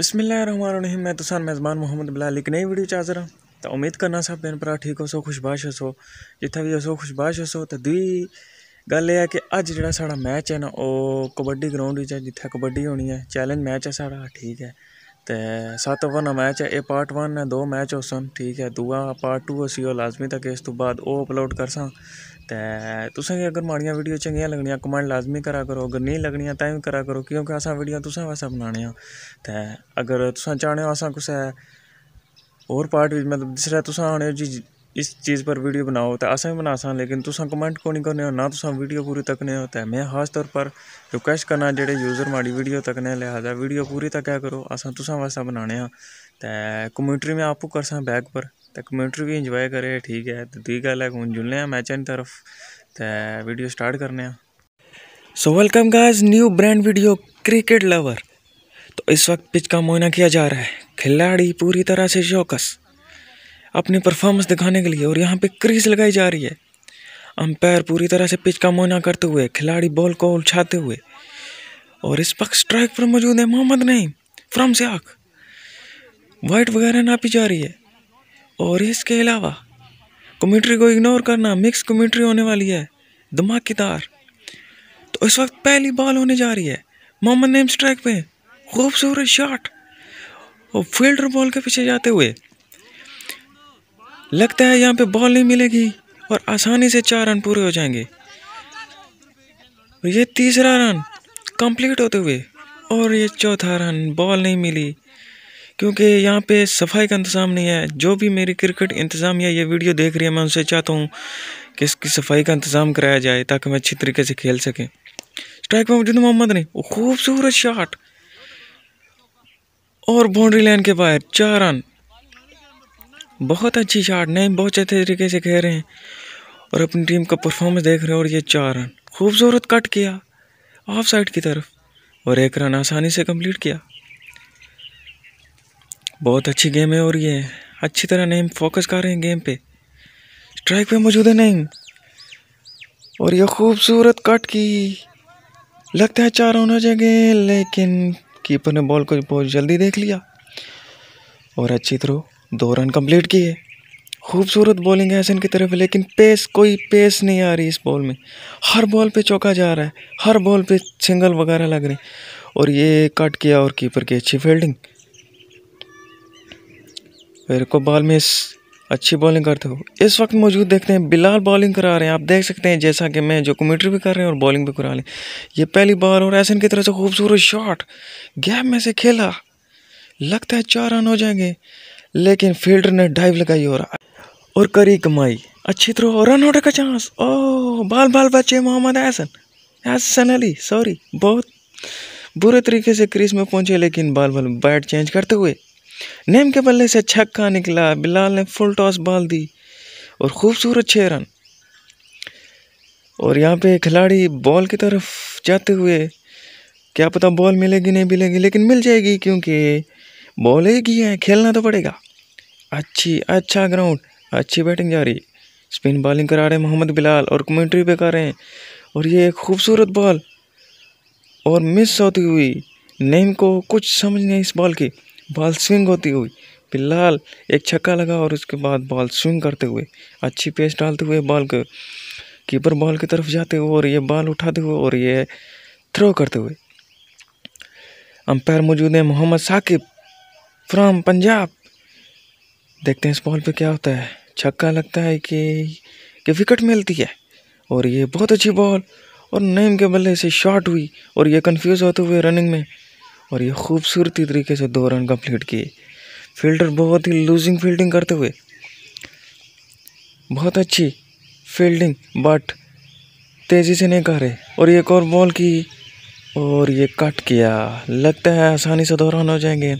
रही मैं तुसान मेज़बान मोहम्मद बिलाल एक नई वीडियो चाह रहा तो उम्मीद करना सब भैन भरा ठीक हो सो खुशबाश हसो जित्थें भी हसो खुशबाश हसो तो दुई गल है कि अज जो सा मैच है ना वह कबड्डी ग्राउंड है जितने कबड्डी होनी है चैलेंज मैच है सारा ठीक है तो सत्त ओवर मैच है एह् पार्ट वन है दो मैच सन ठीक है दूआ पार्ट टू उसी लाजमी तक इस तू बाद अपलोड कर करसां ते तुसें गी अगर माड़ियां वीडियो चंगियां लग्गनियां कमेंट लाजमी करा करो अगर नेईं लग्गनियां तां बी करा करो क्योंकि असें वीडियो तुसें बास्तै बनाने आं ते अगर तुस चाह्न्ने ओ असें कुसै होर पार्ट बिच्च मतलब जिसलै तुसें आने इस चीज़ पर वीडियो बनाओ ते असें बना बनासां लेकिन तुस कमेंट कोई निं करने ओ ना तुस वीडियो पूरी तक्कने ओ ते में खास तौर पर रिक्वेस्ट करना जेह्ड़े यूजर माड़ी वीडियो तक्कने लिहाजा वीडियो पूरी तक्कै करो असें तुसें बास्तै बनाने आं ते कमेंट्री में आपूं करसां बैक पर तो कम्यूटर भी इंजॉय करे ठीक है तो दूई गल है हूँ जुड़ने आं तरफ तो वीडियो स्टार्ट करने so welcome guys new brand video cricket lover तो इस वक्त पिच का मुआयना किया जा रहा है खिलाड़ी पूरी तरह से चौकस अपनी परफॉर्मेंस दिखाने के लिए और यहाँ पे क्रीज लगाई जा रही है अंपायर पूरी तरह से पिच का मुआयना करते हुए खिलाड़ी बॉल को उछाते हुए और इस वक्त स्ट्राइक पर मौजूद है मोहम्मद नईम फ्रॉम से आख वाइट वगैरह नापी जा रही है और इसके अलावा कमेंट्री को इग्नोर करना मिक्स कमेंट्री होने वाली है धमाकेदार तो इस वक्त पहली बॉल होने जा रही है मोहम्मद नेम स्ट्राइक पे खूबसूरत शॉट और फील्डर बॉल के पीछे जाते हुए लगता है यहाँ पे बॉल नहीं मिलेगी और आसानी से चार रन पूरे हो जाएंगे ये तीसरा रन कंप्लीट होते हुए और ये चौथा रन बॉल नहीं मिली क्योंकि यहाँ पे सफाई का इंतज़ाम नहीं है जो भी मेरी क्रिकेट इंतज़ाम या ये वीडियो देख रही है मैं उनसे चाहता हूँ कि इसकी सफाई का इंतज़ाम कराया जाए ताकि मैं अच्छी तरीके से खेल सकें स्ट्राइक में मौजूद मोहम्मद ने खूबसूरत शॉट और बाउंड्री लाइन के बाहर चार रन बहुत अच्छी शॉट नहीं बहुत अच्छे तरीके से खेल रहे हैं और अपनी टीम का परफॉर्मेंस देख रहे हैं और ये चार रन खूबसूरत कट किया ऑफ साइड की तरफ और एक रन आसानी से कंप्लीट किया बहुत अच्छी गेम है और ये अच्छी तरह नेम फोकस कर रहे हैं गेम पे स्ट्राइक पे मौजूद है नेम और ये खूबसूरत कट की लगता है चार होना जाएंगे लेकिन कीपर ने बॉल को बहुत जल्दी देख लिया और अच्छी थ्रो दो रन कंप्लीट किए खूबसूरत बॉलिंग है एसन की तरफ लेकिन पेस कोई पेस नहीं आ रही इस बॉल में हर बॉल पे चौका जा रहा है हर बॉल पे सिंगल वगैरह लग रहे और ये कट किया और कीपर की अच्छी फील्डिंग मेरे को बॉल में इस अच्छी बॉलिंग करते हो इस वक्त मौजूद देखते हैं बिलाल बॉलिंग करा रहे हैं आप देख सकते हैं जैसा कि मैं जो कमेंट्री भी कर रहे हैं और बॉलिंग भी करा रहे हैं ये पहली बॉल और ऐसे की तरह से खूबसूरत शॉट गैप में से खेला लगता है चार रन हो जाएंगे लेकिन फील्डर ने डाइव लगाई और और करी कमाई अच्छी तरह और रन होने का चांस ओ बाल बाल बच्चे मोहम्मद एहसन एहसन अली सॉरी बहुत बुरे तरीके से क्रीज में पहुंचे लेकिन बाल बाल बैट चेंज करते हुए नेम के बल्ले से छक्का निकला बिलाल ने फुल टॉस बॉल दी और ख़ूबसूरत छः रन और यहाँ पे खिलाड़ी बॉल की तरफ जाते हुए क्या पता बॉल मिलेगी नहीं मिलेगी लेकिन मिल जाएगी क्योंकि बॉल एक ही है खेलना तो पड़ेगा अच्छी अच्छा ग्राउंड अच्छी बैटिंग जा रही स्पिन बॉलिंग करा रहे हैं मोहम्मद बिलाल और कमेंट्री पे कर रहे हैं और ये एक खूबसूरत बॉल और मिस होती हुई नेम को कुछ समझ नहीं इस बॉल की बॉल स्विंग होती हुई फिलहाल एक छक्का लगा और उसके बाद बॉल स्विंग करते हुए अच्छी पेस डालते हुए बॉल के कीपर बॉल की तरफ जाते हुए और ये बॉल उठाते हुए और ये थ्रो करते हुए अंपायर मौजूद है मोहम्मद साकिब फ्रॉम पंजाब देखते हैं इस बॉल पे क्या होता है छक्का लगता है कि कि विकेट मिलती है और ये बहुत अच्छी बॉल और नेम के बल्ले से शॉट हुई और ये कंफ्यूज होते हुए रनिंग में और ये खूबसूरती तरीके से दो रन कंप्लीट किए फील्डर बहुत ही लूजिंग फील्डिंग करते हुए बहुत अच्छी फील्डिंग बट तेज़ी से नहीं कर रहे और एक और बॉल की और ये कट किया लगता है आसानी से दो रन हो जाएंगे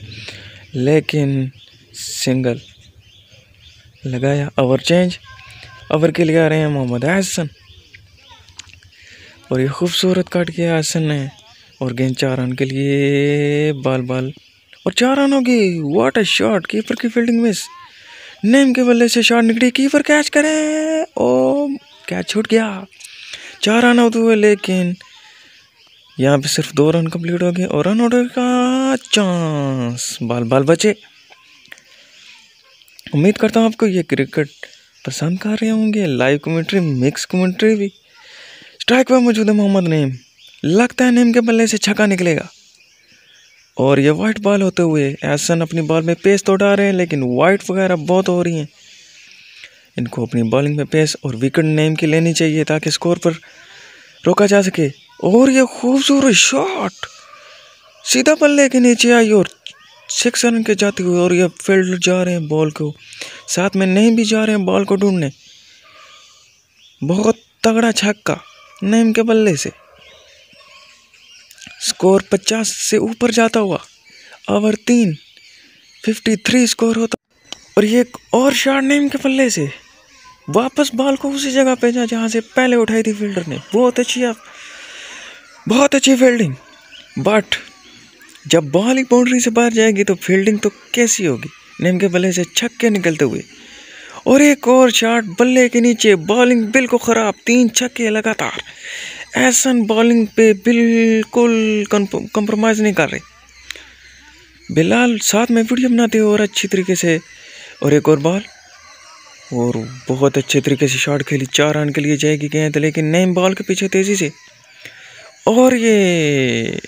लेकिन सिंगल लगाया ओवर चेंज ओवर के लिए आ रहे हैं मोहम्मद अहसन और ये खूबसूरत कट किया एहसन ने और गेंद चार रन के लिए बाल बाल और चार रन हो गए वाट ए शॉट कीपर की फील्डिंग मिस नेम के बल्ले से शॉट निकली कीपर कैच करे ओ oh, कैच छूट गया चार रन आउट हुए लेकिन यहाँ पे सिर्फ दो रन कंप्लीट हो गए और रन ऑर्डर का चांस बाल बाल बचे उम्मीद करता हूँ आपको ये क्रिकेट पसंद कर रहे होंगे लाइव कमेंट्री मिक्स कमेंट्री भी स्ट्राइक पर मौजूद है मोहम्मद नईम लगता है नीम के बल्ले से छक्का निकलेगा और ये वाइट बॉल होते हुए एसन अपनी बॉल में पेस तो डाल रहे हैं लेकिन वाइट वगैरह बहुत हो रही हैं इनको अपनी बॉलिंग में पेस और विकेट नेम की लेनी चाहिए ताकि स्कोर पर रोका जा सके और ये खूबसूरत शॉट सीधा बल्ले के नीचे आई और सिक्स रन के जाते हुए और ये फील्ड जा रहे हैं बॉल को साथ में नहीं भी जा रहे हैं बॉल को ढूंढने बहुत तगड़ा छक्का नेम के बल्ले से स्कोर पचास से ऊपर जाता हुआ ओवर तीन फिफ्टी थ्री स्कोर होता और ये एक और शार्ट नेम के पल्ले से वापस बॉल को उसी जगह भेजा जहाँ से पहले उठाई थी फील्डर ने बहुत अच्छी आप बहुत अच्छी फील्डिंग बट जब बॉल ही बाउंड्री से बाहर जाएगी तो फील्डिंग तो कैसी होगी नेम के बल्ले से छक्के निकलते हुए और एक और शॉट बल्ले के नीचे बॉलिंग बिल्कुल ख़राब तीन छक्के लगातार ऐसा बॉलिंग पे बिल्कुल कंप्रोमाइज़ नहीं कर रहे बिलाल साथ में वीडियो बनाते हो और अच्छी तरीके से और एक और बॉल और बहुत अच्छे तरीके से शॉट खेली चार रन के लिए जाएगी गए थे लेकिन नए बॉल के पीछे तेज़ी से और ये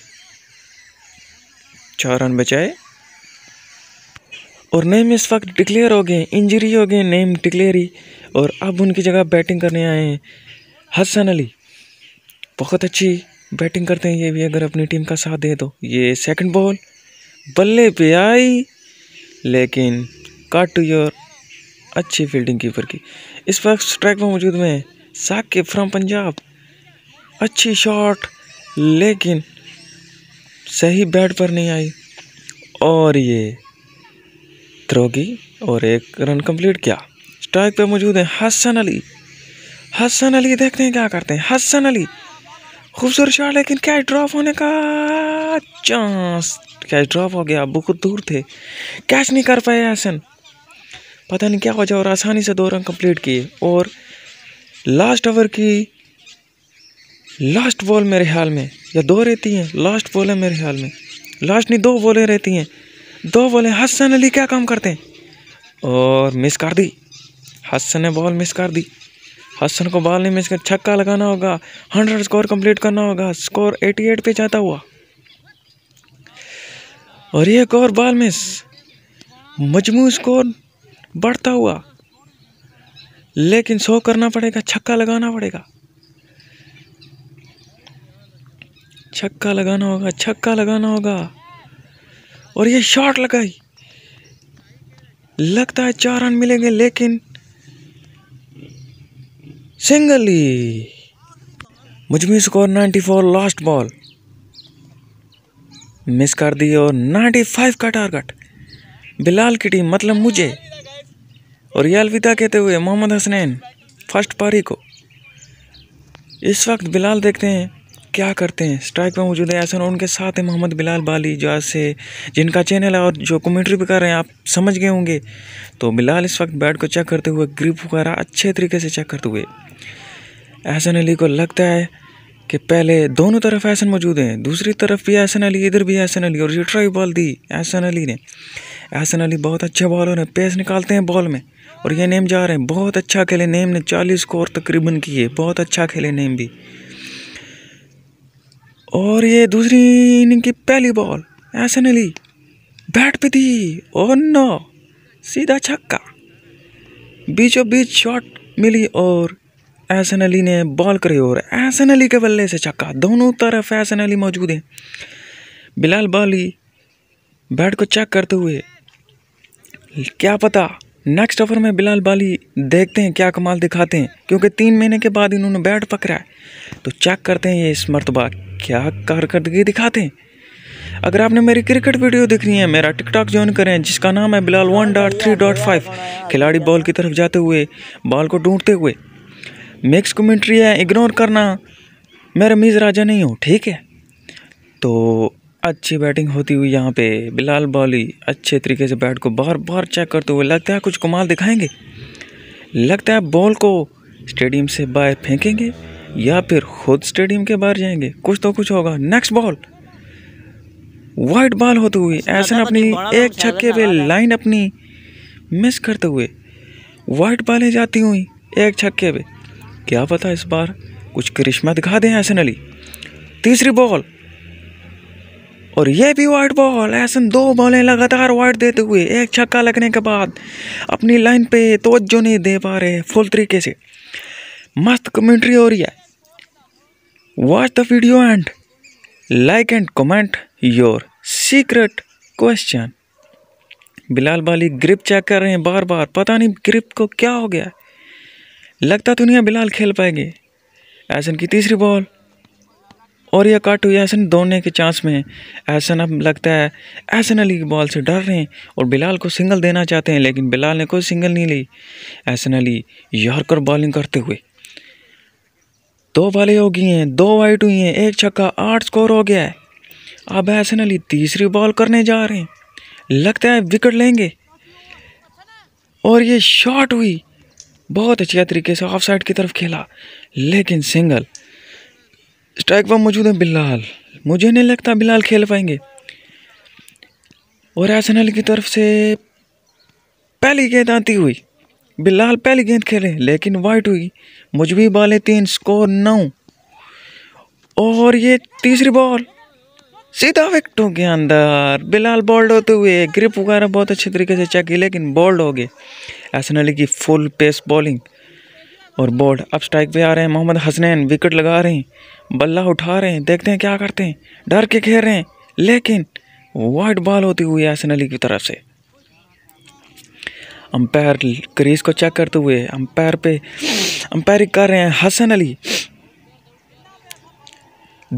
चार रन बचाए और नेम इस वक्त डिक्लेयर हो गए इंजरी हो गए नेम डिक्लेयर ही और अब उनकी जगह बैटिंग करने आए हैं हसन अली बहुत अच्छी बैटिंग करते हैं ये भी अगर अपनी टीम का साथ दे तो ये सेकंड बॉल बल्ले पे आई लेकिन कट योर अच्छी फील्डिंग कीपर की इस वक्त स्ट्राइक पर मौजूद में साकिब फ्रॉम पंजाब अच्छी शॉट लेकिन सही बैट पर नहीं आई और ये थ्रो की और एक रन कंप्लीट किया स्ट्राइक पे मौजूद है हसन अली हसन अली देखते हैं क्या करते हैं हसन अली खूबसूरत शॉट लेकिन कैच ड्रॉप होने का चांस कैच ड्रॉप हो गया बहुत दूर थे कैच नहीं कर पाए हसन पता नहीं क्या वजह और आसानी से दो रन कंप्लीट किए और लास्ट ओवर की लास्ट बॉल मेरे ख्याल में या दो रहती हैं लास्ट बॉल है मेरे ख्याल में लास्ट नहीं दो बॉलें रहती हैं दो बॉलें हसन अली क्या काम करते हैं और मिस कर दी हसन ने बॉल मिस कर दी हसन को नहीं मिस कर छक्का लगाना होगा हंड्रेड स्कोर कंप्लीट करना होगा स्कोर एटी एट पे जाता हुआ और ये एक और बॉल मिस मजमू स्कोर बढ़ता हुआ लेकिन सो करना पड़ेगा छक्का लगाना पड़ेगा छक्का लगाना होगा छक्का लगाना होगा और ये शॉट लगाई लगता है चार रन मिलेंगे लेकिन सिंगली मुझमी स्कोर 94 लास्ट बॉल मिस कर दी और 95 का टारगेट बिलाल की टीम मतलब मुझे और ये अलविदा कहते हुए मोहम्मद हसनैन फर्स्ट पारी को इस वक्त बिलाल देखते हैं क्या करते हैं स्ट्राइक पर मौजूद है एहसन उनके साथ है मोहम्मद बिलाल बाली जो आज से जिनका चैनल है और जो कमेंट्री भी कर रहे हैं आप समझ गए होंगे तो बिलाल इस वक्त बैट को चेक करते हुए ग्रिप वगैरह अच्छे तरीके से चेक करते हुए एहसन अली को लगता है कि पहले दोनों तरफ एहसन मौजूद हैं दूसरी तरफ भी एहसन अली इधर भी एहसन अली और ये ट्राई बॉल दी एहसन अली ने एहसन अली बहुत अच्छे बॉलर हैं पेस निकालते हैं बॉल में और ये नेम जा रहे हैं बहुत अच्छा खेले नेम ने चालीस स्कोर तकरीबन किए बहुत अच्छा खेले नेम भी और ये दूसरी इनिंग की पहली बॉल ऐसे ने ली बैट पे थी और नो सीधा छक्का बीचों बीच शॉट मिली और एहसन अली ने बॉल करी और एहसन अली के बल्ले से छक्का दोनों तरफ एहसन अली मौजूद हैं बिलाल बाली बैट को चेक करते हुए क्या पता नेक्स्ट ओवर में बिलाल बाली देखते हैं क्या कमाल दिखाते हैं क्योंकि तीन महीने के बाद इन्होंने बैट पकड़ा है तो चेक करते हैं ये इस मरतबा क्या कारकर्दगी दिखाते हैं अगर आपने मेरी क्रिकेट वीडियो देखनी है मेरा टिकटॉक ज्वाइन करें जिसका नाम है Bilal one dot three dot five खिलाड़ी बॉल की तरफ जाते हुए बॉल को ढूंढते हुए मिक्स कमेंट्री है इग्नोर करना मेरा मीज़ राजा नहीं हो ठीक है तो अच्छी बैटिंग होती हुई यहाँ पे बिलाल बॉली अच्छे तरीके से बैट को बार बार चेक करते हुए लगता है कुछ कमाल दिखाएंगे लगता है बॉल को स्टेडियम से बाहर फेंकेंगे या फिर खुद स्टेडियम के बाहर जाएंगे कुछ तो कुछ होगा नेक्स्ट बॉल वाइट बॉल होते हुए ऐसा अपनी एक छक्के पे लाइन अपनी मिस करते हुए वाइट बॉलें जाती हुई एक छक्के पे क्या पता इस बार कुछ करिश्मा दिखा दें ऐसे नली तीसरी बॉल और ये भी वाइट बॉल ऐसन दो बॉलें लगातार वाइट देते हुए एक छक्का लगने के बाद अपनी लाइन पे तोज्जो नहीं दे पा रहे फुल तरीके से मस्त कमेंट्री हो रही है watch the video and like and comment your secret question Bilal Bali grip check कर रहे हैं बार बार पता नहीं ग्रिप को क्या हो गया लगता तो नहीं बिलाल खेल पाएंगे ऐसन की तीसरी बॉल और यह कट हुई एहसन दौड़ने के चांस में ऐसा एहसन अब लगता है एहसन अली की बॉल से डर रहे हैं और बिलाल को सिंगल देना चाहते हैं लेकिन बिलाल ने कोई सिंगल नहीं ली एहसन अली यॉर्कर बॉलिंग करते हुए दो बॉलें हो गई हैं दो वाइट हुई हैं एक छक्का आठ स्कोर हो गया है अब एहसन अली तीसरी बॉल करने जा रहे हैं लगता है विकेट लेंगे और ये शॉट हुई बहुत अच्छे तरीके से ऑफ साइड की तरफ खेला लेकिन सिंगल स्ट्राइक पर मौजूद है बिलाल मुझे नहीं लगता बिलाल खेल पाएंगे और आसनल की तरफ से पहली गेंद आती हुई बिलाल पहली गेंद खेले लेकिन वाइट हुई मुजबी बाले तीन स्कोर नौ और ये तीसरी बॉल सीधा विकटों के अंदर बिलाल बोल्ड होते हुए ग्रिप वगैरह बहुत अच्छे तरीके से चेक की लेकिन बोल्ड हो गए एसनली की फुल पेस बॉलिंग और बोर्ड अब स्ट्राइक पे आ रहे हैं मोहम्मद हसनैन विकेट लगा रहे हैं बल्ला उठा रहे हैं देखते हैं क्या करते हैं डर के खेल रहे हैं लेकिन वाइट बॉल होती हुई एसन अली की तरफ से अंपायर क्रीज को चेक करते हुए अंपायर पे अंपायरिंग कर रहे हैं हसन अली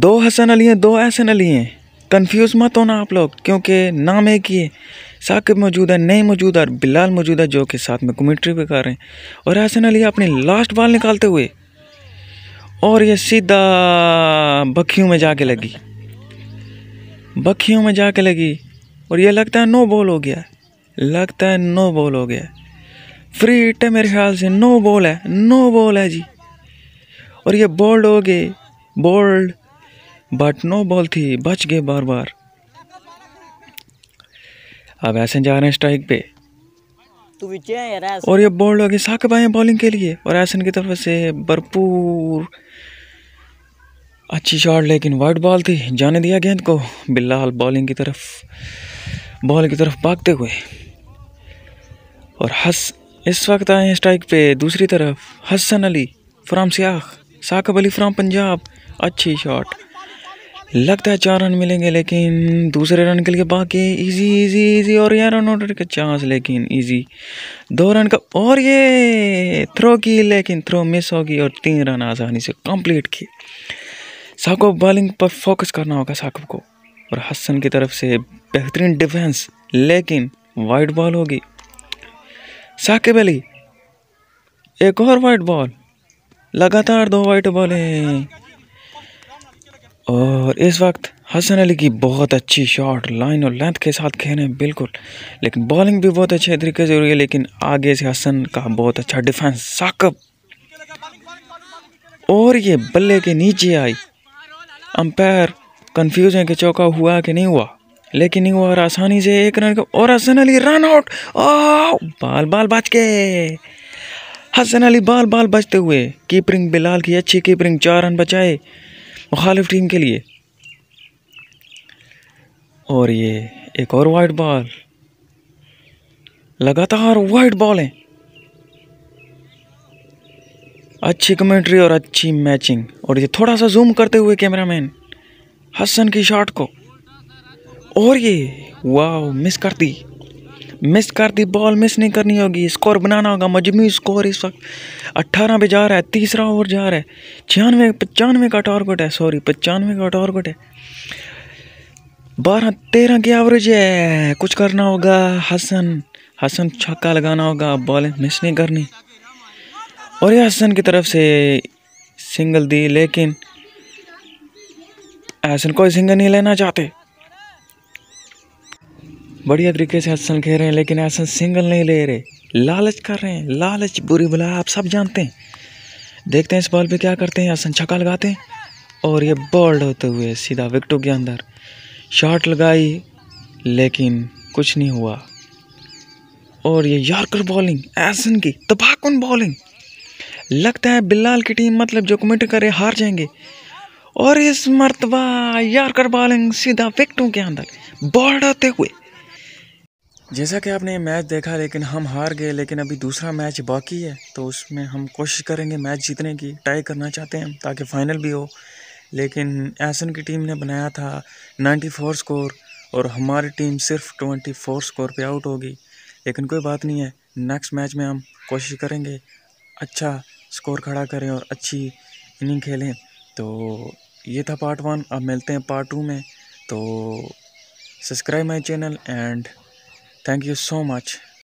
दो हसन अली हैं दो एहसन अली हैं कन्फ्यूज मत होना आप लोग क्योंकि नाम एक ही है साकिब मौजूद है नई मौजूद और बिलाल मौजूद है जो कि साथ में कमेंट्री भी कर रहे हैं और हसन अली अपनी लास्ट बॉल निकालते हुए और ये सीधा बखियों में जाके लगी बखियों में जाके लगी और ये लगता है नो बॉल हो गया लगता है नो बॉल हो गया फ्री हिट है मेरे ख्याल से नो बॉल है नो बॉल है जी और ये बोल्ड हो गए बोल्ड बट नो बॉल थी बच गए बार बार अब ऐसे जा रहे हैं स्ट्राइक पे और ये बॉल आगे साके भाई बॉलिंग के लिए और ऐसन की तरफ से भरपूर अच्छी शॉट लेकिन वाइट बॉल थी जाने दिया गेंद को बिल्लाल बॉलिंग की तरफ बॉल की तरफ भागते हुए और हस इस वक्त आए हैं स्ट्राइक पे दूसरी तरफ हसन अली फ्राम सियाख साकब अली फ्राम पंजाब अच्छी शॉट लगता है चार रन मिलेंगे लेकिन दूसरे रन के लिए बाकी इजी इजी इजी और यार रन ऑर्डर के चांस लेकिन इजी दो रन का और ये थ्रो की लेकिन थ्रो मिस होगी और तीन रन आसानी से कंप्लीट की साको बॉलिंग पर फोकस करना होगा साकब को और हसन की तरफ से बेहतरीन डिफेंस लेकिन वाइट बॉल होगी साकिब अली एक और वाइट बॉल लगातार दो वाइट बॉलें और इस वक्त हसन अली की बहुत अच्छी शॉट लाइन और लेंथ के साथ खेल रहे हैं बिल्कुल लेकिन बॉलिंग भी बहुत अच्छे तरीके से हो रही है लेकिन आगे से हसन का बहुत अच्छा डिफेंस साकब और ये बल्ले के नीचे आई अंपायर कंफ्यूज है कि चौका हुआ कि नहीं हुआ लेकिन नहीं हुआ और आसानी से एक रन और हसन अली रन आउट ओ बाल बाल बच गए हसन अली बाल बाल बचते हुए कीपरिंग बिलाल की अच्छी कीपरिंग चार रन बचाए मुखालिफ टीम के लिए और ये एक और वाइट बॉल लगातार वाइट बॉल है अच्छी कमेंट्री और अच्छी मैचिंग और ये थोड़ा सा जूम करते हुए कैमरामैन हसन की शॉट को और ये वाह मिस कर दी मिस कर दी बॉल मिस नहीं करनी होगी स्कोर बनाना होगा मजमू स्कोर इस वक्त अट्ठारह पे जा रहा है तीसरा ओवर जा रहा है छियानवे पचानवे का टारगेट है सॉरी पचानवे का टारगेट है बारह तेरह की एवरेज है कुछ करना होगा हसन हसन छक्का लगाना होगा बॉल मिस नहीं करनी और ये हसन की तरफ से सिंगल दी लेकिन हसन कोई सिंगल नहीं लेना चाहते बढ़िया तरीके से एसन खेल रहे हैं लेकिन एसन सिंगल नहीं ले रहे लालच कर रहे हैं लालच बुरी बुला आप सब जानते हैं देखते हैं इस बॉल पे क्या करते हैं एसन छक्का लगाते हैं और ये बॉल्ड होते हुए सीधा विकटों के अंदर शॉट लगाई लेकिन कुछ नहीं हुआ और ये यारकर बॉलिंग एसन की तबाहकुन बॉलिंग लगता है बिल्लाल की टीम मतलब जो कमेंट करे हार जाएंगे और इस मरतबा यारकर बॉलिंग सीधा विकटों के अंदर बॉल्ड होते हुए जैसा कि आपने मैच देखा लेकिन हम हार गए लेकिन अभी दूसरा मैच बाकी है तो उसमें हम कोशिश करेंगे मैच जीतने की ट्राई करना चाहते हैं ताकि फ़ाइनल भी हो लेकिन एसन की टीम ने बनाया था 94 स्कोर और हमारी टीम सिर्फ 24 स्कोर पे आउट होगी लेकिन कोई बात नहीं है नेक्स्ट मैच में हम कोशिश करेंगे अच्छा स्कोर खड़ा करें और अच्छी इनिंग खेलें तो ये था पार्ट वन अब मिलते हैं पार्ट टू में तो subscribe my channel and Thank you so much.